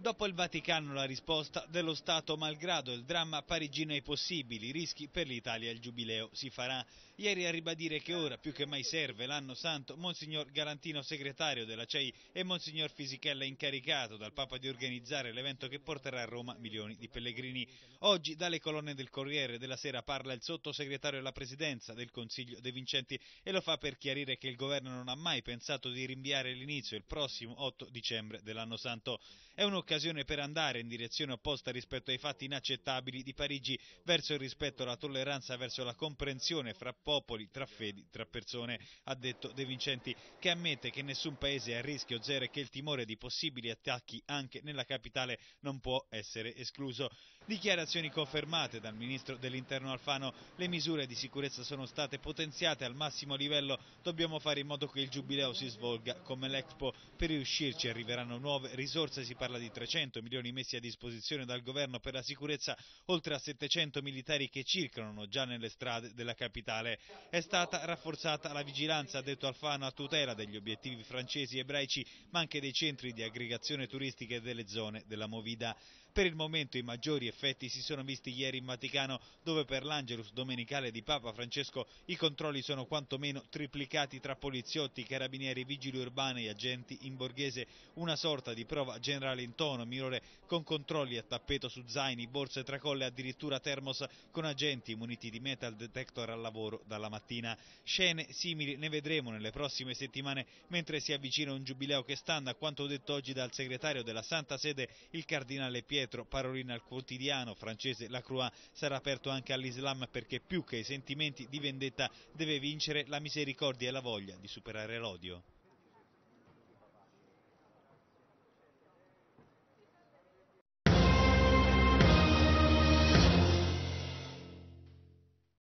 Dopo il Vaticano la risposta dello Stato malgrado il dramma parigino ai possibili rischi per l'Italia il giubileo si farà. Ieri a ribadire che ora più che mai serve l'anno santo Monsignor Garantino segretario della CEI e Monsignor Fisichella incaricato dal Papa di organizzare l'evento che porterà a Roma milioni di pellegrini. Oggi dalle colonne del Corriere della Sera parla il sottosegretario alla presidenza del Consiglio De Vincenti e lo fa per chiarire che il governo non ha mai pensato di rinviare l'inizio il prossimo 8 dicembre dell'anno santo. È un'occasione un'occasione per andare in direzione opposta rispetto ai fatti inaccettabili di Parigi verso il rispetto, la tolleranza, verso la comprensione fra popoli, tra fedi, tra persone, ha detto De Vincenti, che ammette che nessun paese è a rischio zero e che il timore di possibili attacchi anche nella capitale non può essere escluso. Dichiarazioni confermate dal ministro dell'Interno Alfano, le misure di sicurezza sono state potenziate al massimo livello, dobbiamo fare in modo che il giubileo si svolga come l'Expo, per riuscirci arriveranno nuove risorse, si parla di 3 300 milioni messi a disposizione dal governo per la sicurezza, oltre a 700 militari che circolano già nelle strade della capitale. È stata rafforzata la vigilanza, ha detto Alfano, a tutela degli obiettivi francesi e ebraici, ma anche dei centri di aggregazione turistica e delle zone della Movida. Per il momento i maggiori effetti si sono visti ieri in Vaticano, dove per l'Angelus domenicale di Papa Francesco i controlli sono quantomeno triplicati tra poliziotti, carabinieri, vigili urbani e agenti in borghese, una sorta di prova generale in tono minore con controlli a tappeto su zaini, borse, tracolle, addirittura termos con agenti muniti di metal detector al lavoro dalla mattina. Scene simili ne vedremo nelle prossime settimane mentre si avvicina un giubileo che stanno a quanto detto oggi dal segretario della Santa Sede, il cardinale Pietro Pietro Parolina al quotidiano francese Lacroix sarà aperto anche all'Islam perché più che i sentimenti di vendetta deve vincere la misericordia e la voglia di superare l'odio.